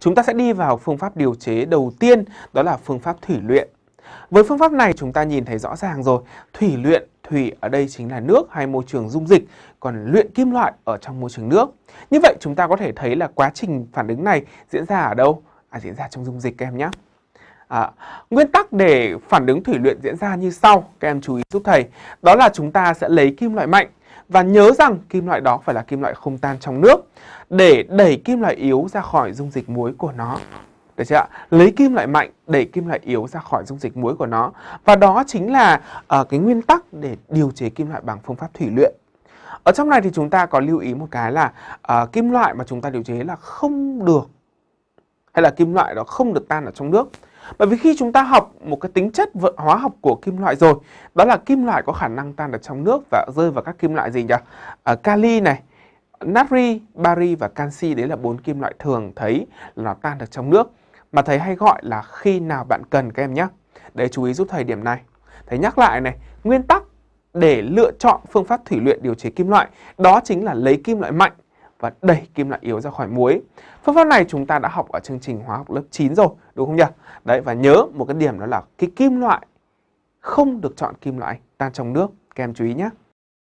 Chúng ta sẽ đi vào phương pháp điều chế đầu tiên, đó là phương pháp thủy luyện. Với phương pháp này chúng ta nhìn thấy rõ ràng rồi, thủy luyện, thủy ở đây chính là nước hay môi trường dung dịch, còn luyện kim loại ở trong môi trường nước. Như vậy chúng ta có thể thấy là quá trình phản ứng này diễn ra ở đâu? À, diễn ra trong dung dịch các em nhé. À, nguyên tắc để phản ứng thủy luyện diễn ra như sau, các em chú ý giúp thầy. Đó là chúng ta sẽ lấy kim loại mạnh, và nhớ rằng kim loại đó phải là kim loại không tan trong nước để đẩy kim loại yếu ra khỏi dung dịch muối của nó. Được chưa Lấy kim loại mạnh đẩy kim loại yếu ra khỏi dung dịch muối của nó và đó chính là uh, cái nguyên tắc để điều chế kim loại bằng phương pháp thủy luyện. Ở trong này thì chúng ta có lưu ý một cái là uh, kim loại mà chúng ta điều chế là không được hay là kim loại đó không được tan ở trong nước bởi vì khi chúng ta học một cái tính chất hóa học của kim loại rồi, đó là kim loại có khả năng tan được trong nước và rơi vào các kim loại gì nhỉ? À, kali này, natri, bari và canxi đấy là bốn kim loại thường thấy là nó tan được trong nước. Mà thầy hay gọi là khi nào bạn cần các em nhé. Để chú ý giúp thầy điểm này. Thầy nhắc lại này, nguyên tắc để lựa chọn phương pháp thủy luyện điều chế kim loại đó chính là lấy kim loại mạnh và đẩy kim loại yếu ra khỏi muối. Phương pháp này chúng ta đã học ở chương trình hóa học lớp 9 rồi, đúng không nhỉ? Đấy và nhớ một cái điểm đó là cái kim loại không được chọn kim loại tan trong nước, các em chú ý nhé.